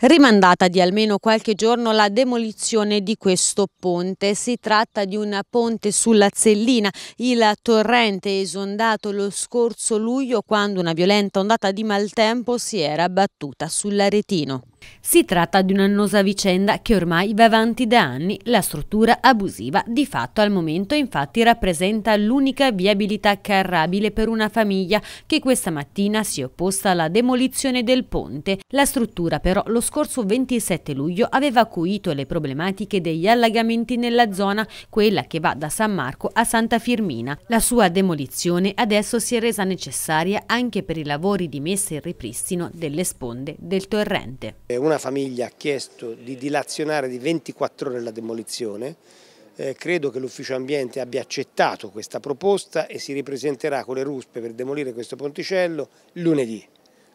rimandata di almeno qualche giorno la demolizione di questo ponte. Si tratta di un ponte sulla Zellina, il torrente esondato lo scorso luglio quando una violenta ondata di maltempo si era abbattuta sull'Aretino. Si tratta di un'annosa vicenda che ormai va avanti da anni. La struttura abusiva di fatto al momento infatti rappresenta l'unica viabilità carrabile per una famiglia che questa mattina si è opposta alla demolizione del ponte. La struttura però lo scorso 27 luglio aveva acuito le problematiche degli allagamenti nella zona, quella che va da San Marco a Santa Firmina. La sua demolizione adesso si è resa necessaria anche per i lavori di messa in ripristino delle sponde del torrente. Eh, una famiglia ha chiesto di dilazionare di 24 ore la demolizione, eh, credo che l'ufficio ambiente abbia accettato questa proposta e si ripresenterà con le ruspe per demolire questo ponticello lunedì.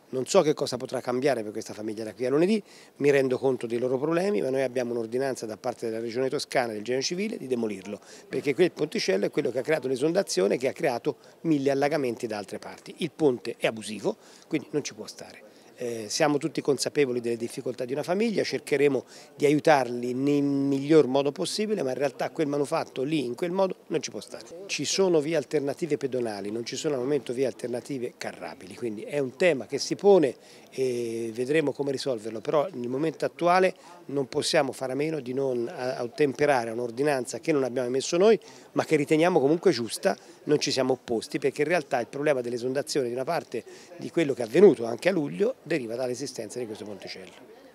Non so che cosa potrà cambiare per questa famiglia da qui a lunedì, mi rendo conto dei loro problemi, ma noi abbiamo un'ordinanza da parte della Regione Toscana e del Genio Civile di demolirlo, perché quel ponticello è quello che ha creato l'esondazione e che ha creato mille allagamenti da altre parti. Il ponte è abusivo, quindi non ci può stare. Eh, siamo tutti consapevoli delle difficoltà di una famiglia, cercheremo di aiutarli nel miglior modo possibile, ma in realtà quel manufatto lì in quel modo non ci può stare. Ci sono vie alternative pedonali, non ci sono al momento vie alternative carrabili, quindi è un tema che si pone e vedremo come risolverlo, però nel momento attuale non possiamo fare a meno di non ottemperare un'ordinanza che non abbiamo emesso noi, ma che riteniamo comunque giusta, non ci siamo opposti, perché in realtà il problema dell'esondazione di una parte di quello che è avvenuto anche a luglio deriva dall'esistenza di questo Monticello.